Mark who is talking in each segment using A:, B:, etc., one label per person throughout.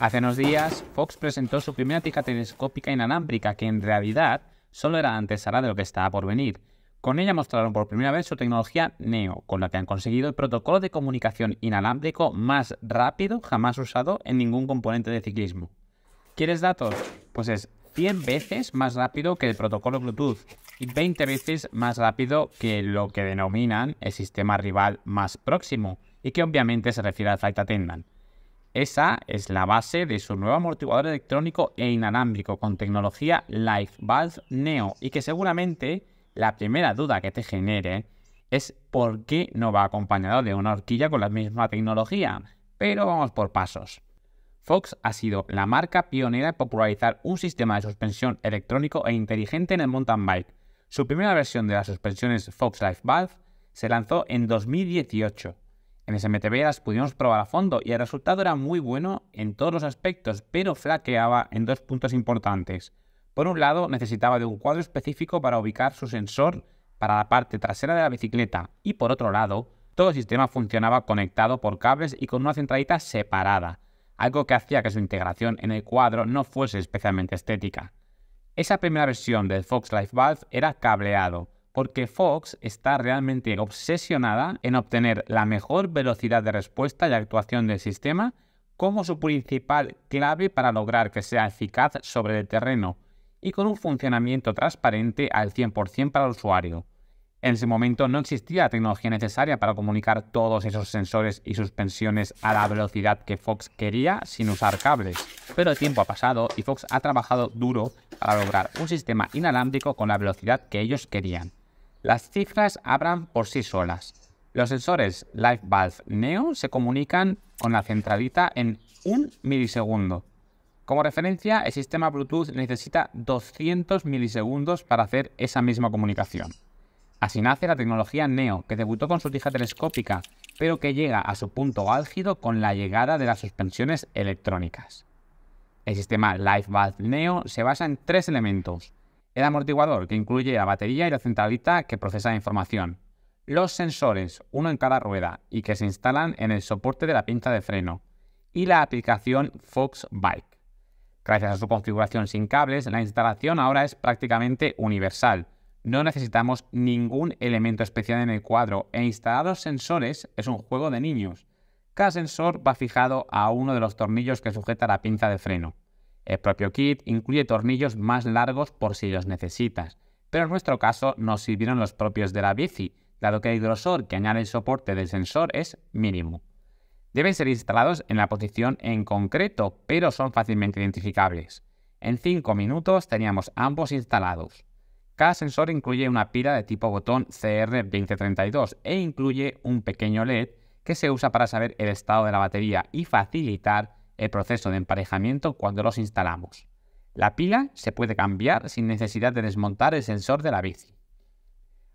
A: Hace unos días, Fox presentó su primera tija telescópica inalámbrica que en realidad solo era antesala de lo que estaba por venir. Con ella mostraron por primera vez su tecnología NEO, con la que han conseguido el protocolo de comunicación inalámbrico más rápido jamás usado en ningún componente de ciclismo. ¿Quieres datos? Pues es 100 veces más rápido que el protocolo Bluetooth y 20 veces más rápido que lo que denominan el sistema rival más próximo y que obviamente se refiere al Flight Attendant. Esa es la base de su nuevo amortiguador electrónico e inalámbrico con tecnología Life Valve Neo y que seguramente la primera duda que te genere es por qué no va acompañado de una horquilla con la misma tecnología. Pero vamos por pasos. Fox ha sido la marca pionera en popularizar un sistema de suspensión electrónico e inteligente en el mountain bike. Su primera versión de las suspensiones Fox Life Valve se lanzó en 2018 en SMTB las pudimos probar a fondo y el resultado era muy bueno en todos los aspectos, pero flaqueaba en dos puntos importantes. Por un lado, necesitaba de un cuadro específico para ubicar su sensor para la parte trasera de la bicicleta y por otro lado, todo el sistema funcionaba conectado por cables y con una centralita separada, algo que hacía que su integración en el cuadro no fuese especialmente estética. Esa primera versión del Fox Life Valve era cableado, porque Fox está realmente obsesionada en obtener la mejor velocidad de respuesta y actuación del sistema como su principal clave para lograr que sea eficaz sobre el terreno y con un funcionamiento transparente al 100% para el usuario. En ese momento no existía la tecnología necesaria para comunicar todos esos sensores y suspensiones a la velocidad que Fox quería sin usar cables, pero el tiempo ha pasado y Fox ha trabajado duro para lograr un sistema inalámbrico con la velocidad que ellos querían. Las cifras abran por sí solas. Los sensores Live Neo se comunican con la centralita en un milisegundo. Como referencia, el sistema Bluetooth necesita 200 milisegundos para hacer esa misma comunicación. Así nace la tecnología Neo, que debutó con su tija telescópica, pero que llega a su punto álgido con la llegada de las suspensiones electrónicas. El sistema Live Neo se basa en tres elementos el amortiguador, que incluye la batería y la centralita que procesa la información, los sensores, uno en cada rueda, y que se instalan en el soporte de la pinza de freno, y la aplicación Fox Bike. Gracias a su configuración sin cables, la instalación ahora es prácticamente universal. No necesitamos ningún elemento especial en el cuadro e instalar los sensores es un juego de niños. Cada sensor va fijado a uno de los tornillos que sujeta la pinza de freno. El propio kit incluye tornillos más largos por si los necesitas, pero en nuestro caso nos sirvieron los propios de la bici, dado que el grosor que añade el soporte del sensor es mínimo. Deben ser instalados en la posición en concreto, pero son fácilmente identificables. En 5 minutos teníamos ambos instalados. Cada sensor incluye una pila de tipo botón CR2032 e incluye un pequeño LED que se usa para saber el estado de la batería y facilitar el proceso de emparejamiento cuando los instalamos. La pila se puede cambiar sin necesidad de desmontar el sensor de la bici.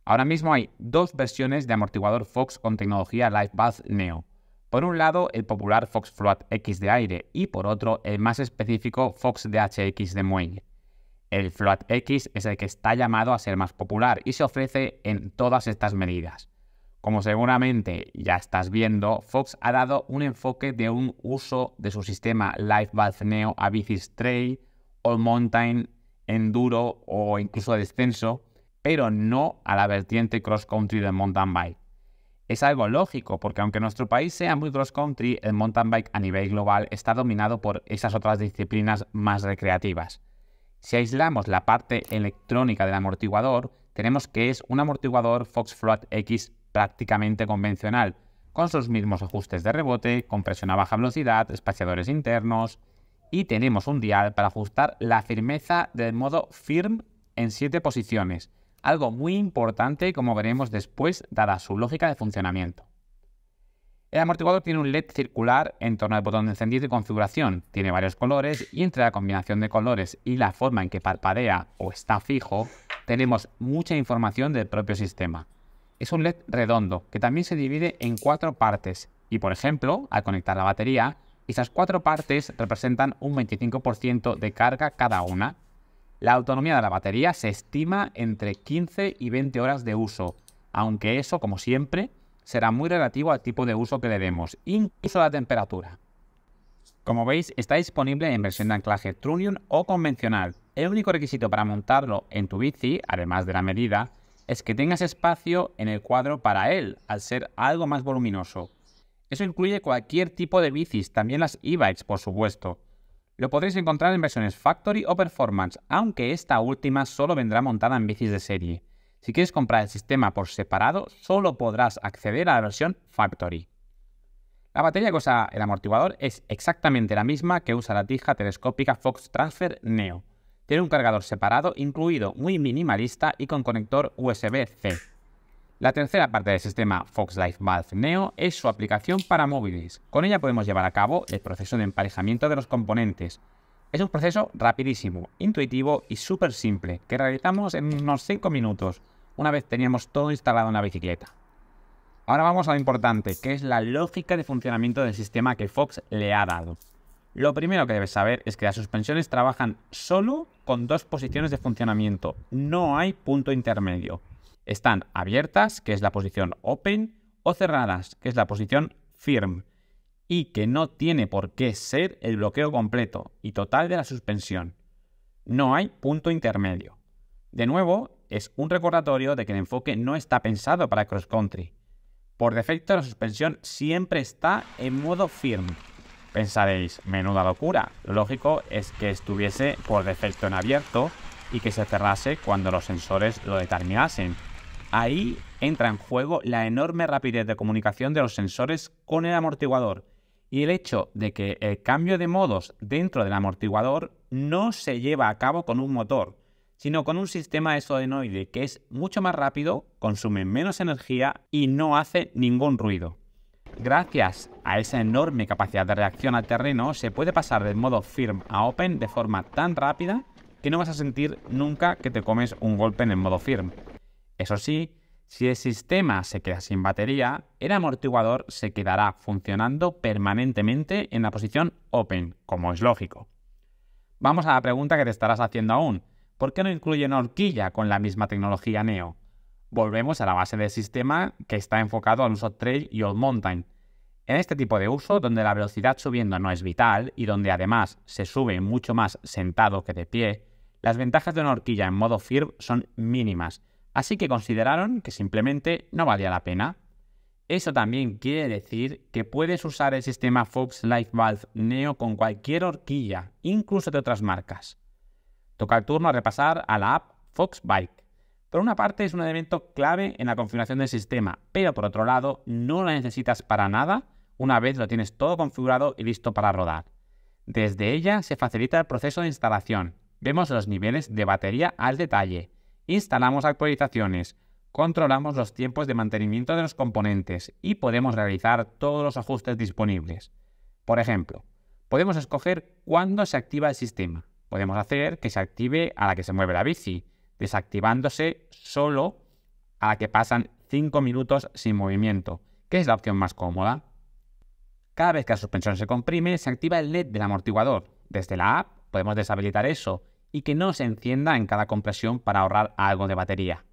A: Ahora mismo hay dos versiones de amortiguador Fox con tecnología Valve Neo. Por un lado, el popular Fox Float X de aire y por otro, el más específico Fox DHX de muelle. El Float X es el que está llamado a ser más popular y se ofrece en todas estas medidas. Como seguramente ya estás viendo, Fox ha dado un enfoque de un uso de su sistema Live Valve Neo a bicis trail, all mountain, enduro o incluso descenso, pero no a la vertiente cross country del mountain bike. Es algo lógico, porque aunque nuestro país sea muy cross country, el mountain bike a nivel global está dominado por esas otras disciplinas más recreativas. Si aislamos la parte electrónica del amortiguador, tenemos que es un amortiguador Fox Float X prácticamente convencional, con sus mismos ajustes de rebote, compresión a baja velocidad, espaciadores internos y tenemos un dial para ajustar la firmeza del modo firm en 7 posiciones, algo muy importante como veremos después dada su lógica de funcionamiento. El amortiguador tiene un LED circular en torno al botón de encendido y configuración, tiene varios colores y entre la combinación de colores y la forma en que parpadea o está fijo, tenemos mucha información del propio sistema. Es un LED redondo que también se divide en cuatro partes y por ejemplo, al conectar la batería, esas cuatro partes representan un 25% de carga cada una. La autonomía de la batería se estima entre 15 y 20 horas de uso, aunque eso, como siempre, será muy relativo al tipo de uso que le demos, incluso la temperatura. Como veis, está disponible en versión de anclaje Trunion o convencional. El único requisito para montarlo en tu bici, además de la medida, es que tengas espacio en el cuadro para él, al ser algo más voluminoso. Eso incluye cualquier tipo de bicis, también las e-bikes, por supuesto. Lo podréis encontrar en versiones Factory o Performance, aunque esta última solo vendrá montada en bicis de serie. Si quieres comprar el sistema por separado, solo podrás acceder a la versión Factory. La batería que usa el amortiguador es exactamente la misma que usa la tija telescópica Fox Transfer Neo, tiene un cargador separado, incluido muy minimalista y con conector USB-C. La tercera parte del sistema FoxLife Valve Neo es su aplicación para móviles. Con ella podemos llevar a cabo el proceso de emparejamiento de los componentes. Es un proceso rapidísimo, intuitivo y súper simple, que realizamos en unos 5 minutos, una vez teníamos todo instalado en la bicicleta. Ahora vamos a lo importante, que es la lógica de funcionamiento del sistema que Fox le ha dado. Lo primero que debes saber es que las suspensiones trabajan solo con dos posiciones de funcionamiento, no hay punto intermedio. Están abiertas, que es la posición open, o cerradas, que es la posición firm, y que no tiene por qué ser el bloqueo completo y total de la suspensión. No hay punto intermedio. De nuevo, es un recordatorio de que el enfoque no está pensado para cross country. Por defecto, la suspensión siempre está en modo firm, Pensaréis, menuda locura. Lo lógico es que estuviese por defecto en abierto y que se cerrase cuando los sensores lo determinasen. Ahí entra en juego la enorme rapidez de comunicación de los sensores con el amortiguador y el hecho de que el cambio de modos dentro del amortiguador no se lleva a cabo con un motor, sino con un sistema de solenoide que es mucho más rápido, consume menos energía y no hace ningún ruido. Gracias a esa enorme capacidad de reacción al terreno, se puede pasar del modo firm a open de forma tan rápida que no vas a sentir nunca que te comes un golpe en el modo firm. Eso sí, si el sistema se queda sin batería, el amortiguador se quedará funcionando permanentemente en la posición open, como es lógico. Vamos a la pregunta que te estarás haciendo aún. ¿Por qué no incluye una horquilla con la misma tecnología NEO? volvemos a la base del sistema que está enfocado al uso trail y old mountain. En este tipo de uso, donde la velocidad subiendo no es vital y donde además se sube mucho más sentado que de pie, las ventajas de una horquilla en modo firm son mínimas, así que consideraron que simplemente no valía la pena. Eso también quiere decir que puedes usar el sistema Fox Life Valve Neo con cualquier horquilla, incluso de otras marcas. Toca el turno a repasar a la app Fox Bike. Por una parte es un elemento clave en la configuración del sistema, pero por otro lado no la necesitas para nada una vez lo tienes todo configurado y listo para rodar. Desde ella se facilita el proceso de instalación. Vemos los niveles de batería al detalle, instalamos actualizaciones, controlamos los tiempos de mantenimiento de los componentes y podemos realizar todos los ajustes disponibles. Por ejemplo, podemos escoger cuándo se activa el sistema. Podemos hacer que se active a la que se mueve la bici, desactivándose solo a la que pasan 5 minutos sin movimiento, que es la opción más cómoda. Cada vez que la suspensión se comprime, se activa el LED del amortiguador. Desde la app podemos deshabilitar eso y que no se encienda en cada compresión para ahorrar algo de batería.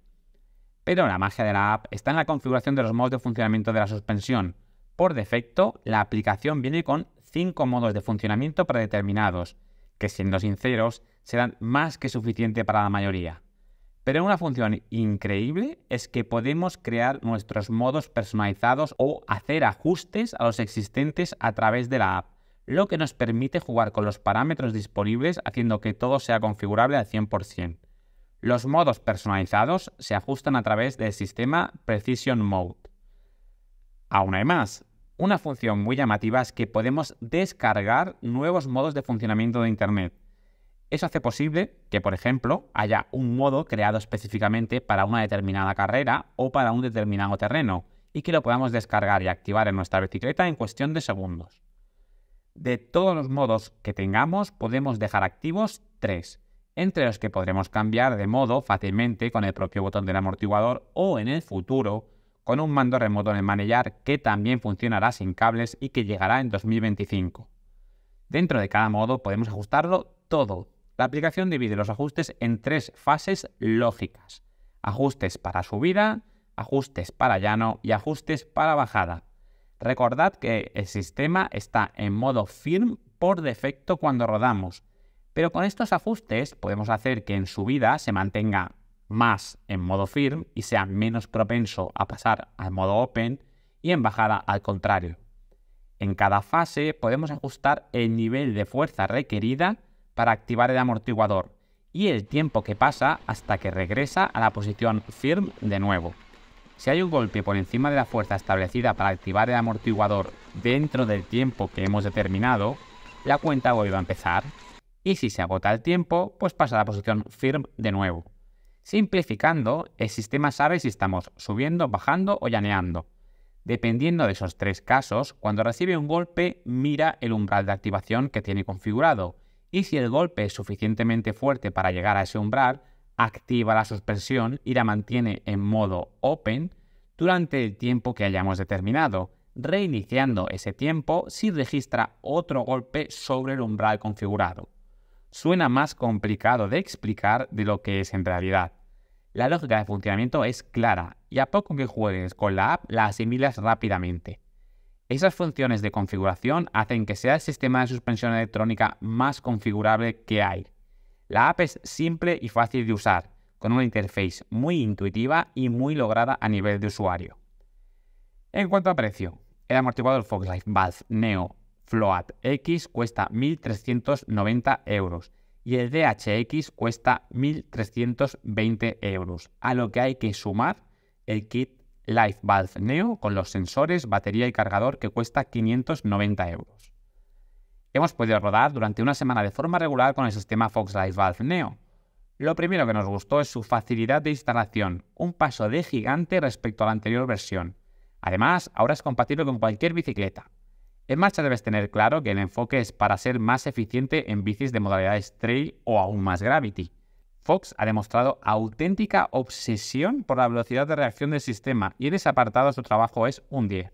A: Pero la magia de la app está en la configuración de los modos de funcionamiento de la suspensión. Por defecto, la aplicación viene con 5 modos de funcionamiento predeterminados, que siendo sinceros, serán más que suficiente para la mayoría. Pero una función increíble es que podemos crear nuestros modos personalizados o hacer ajustes a los existentes a través de la app, lo que nos permite jugar con los parámetros disponibles haciendo que todo sea configurable al 100%. Los modos personalizados se ajustan a través del sistema Precision Mode. Aún hay más. Una función muy llamativa es que podemos descargar nuevos modos de funcionamiento de Internet eso hace posible que, por ejemplo, haya un modo creado específicamente para una determinada carrera o para un determinado terreno y que lo podamos descargar y activar en nuestra bicicleta en cuestión de segundos. De todos los modos que tengamos, podemos dejar activos tres, entre los que podremos cambiar de modo fácilmente con el propio botón del amortiguador o en el futuro con un mando remoto en el manillar que también funcionará sin cables y que llegará en 2025. Dentro de cada modo podemos ajustarlo todo, la aplicación divide los ajustes en tres fases lógicas. Ajustes para subida, ajustes para llano y ajustes para bajada. Recordad que el sistema está en modo firm por defecto cuando rodamos, pero con estos ajustes podemos hacer que en subida se mantenga más en modo firm y sea menos propenso a pasar al modo open y en bajada al contrario. En cada fase podemos ajustar el nivel de fuerza requerida para activar el amortiguador y el tiempo que pasa hasta que regresa a la posición firm de nuevo. Si hay un golpe por encima de la fuerza establecida para activar el amortiguador dentro del tiempo que hemos determinado, la cuenta vuelve a empezar y si se agota el tiempo, pues pasa a la posición firm de nuevo. Simplificando, el sistema sabe si estamos subiendo, bajando o llaneando. Dependiendo de esos tres casos, cuando recibe un golpe, mira el umbral de activación que tiene configurado y si el golpe es suficientemente fuerte para llegar a ese umbral, activa la suspensión y la mantiene en modo open durante el tiempo que hayamos determinado, reiniciando ese tiempo si registra otro golpe sobre el umbral configurado. Suena más complicado de explicar de lo que es en realidad. La lógica de funcionamiento es clara y a poco que juegues con la app la asimilas rápidamente. Esas funciones de configuración hacen que sea el sistema de suspensión electrónica más configurable que hay. La app es simple y fácil de usar, con una interface muy intuitiva y muy lograda a nivel de usuario. En cuanto a precio, el amortiguador Foxlife Valve Neo Float X cuesta 1.390 euros y el DHX cuesta 1.320 euros, a lo que hay que sumar el kit Life Valve Neo con los sensores, batería y cargador que cuesta 590 euros. Hemos podido rodar durante una semana de forma regular con el sistema Fox Life Neo. Lo primero que nos gustó es su facilidad de instalación, un paso de gigante respecto a la anterior versión. Además, ahora es compatible con cualquier bicicleta. En marcha debes tener claro que el enfoque es para ser más eficiente en bicis de modalidades trail o aún más gravity. Fox ha demostrado auténtica obsesión por la velocidad de reacción del sistema y en ese apartado su trabajo es un 10.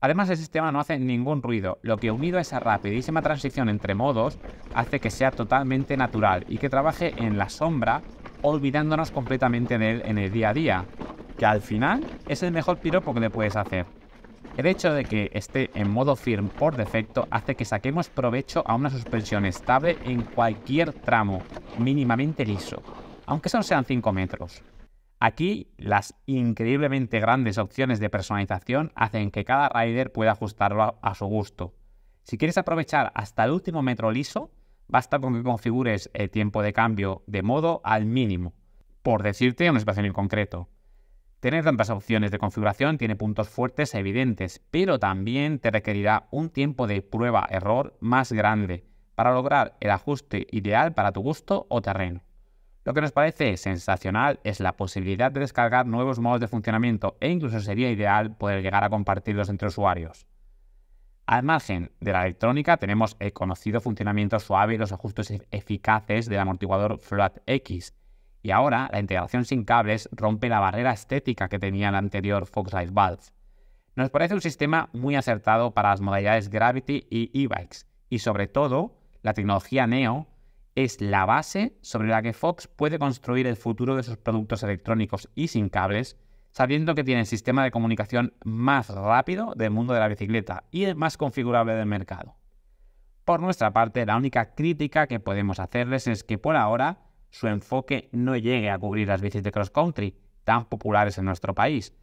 A: Además el sistema no hace ningún ruido, lo que unido a esa rapidísima transición entre modos hace que sea totalmente natural y que trabaje en la sombra olvidándonos completamente de él en el día a día, que al final es el mejor piropo que le puedes hacer. El hecho de que esté en modo firm por defecto hace que saquemos provecho a una suspensión estable en cualquier tramo mínimamente liso, aunque solo sean 5 metros. Aquí, las increíblemente grandes opciones de personalización hacen que cada rider pueda ajustarlo a su gusto. Si quieres aprovechar hasta el último metro liso, basta con que configures el tiempo de cambio de modo al mínimo, por decirte un espacio en concreto. Tener tantas opciones de configuración tiene puntos fuertes e evidentes, pero también te requerirá un tiempo de prueba-error más grande para lograr el ajuste ideal para tu gusto o terreno. Lo que nos parece sensacional es la posibilidad de descargar nuevos modos de funcionamiento e incluso sería ideal poder llegar a compartirlos entre usuarios. Al margen de la electrónica tenemos el conocido funcionamiento suave y los ajustes eficaces del amortiguador FLAT X, y ahora la integración sin cables rompe la barrera estética que tenía el anterior Fox Ride Valve. Nos parece un sistema muy acertado para las modalidades Gravity y e-bikes, y sobre todo, la tecnología Neo es la base sobre la que Fox puede construir el futuro de sus productos electrónicos y sin cables, sabiendo que tiene el sistema de comunicación más rápido del mundo de la bicicleta y el más configurable del mercado. Por nuestra parte, la única crítica que podemos hacerles es que por ahora su enfoque no llegue a cubrir las bicis de cross country tan populares en nuestro país,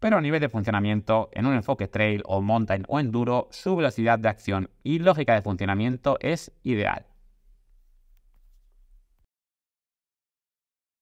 A: pero a nivel de funcionamiento, en un enfoque trail o mountain o enduro, su velocidad de acción y lógica de funcionamiento es ideal.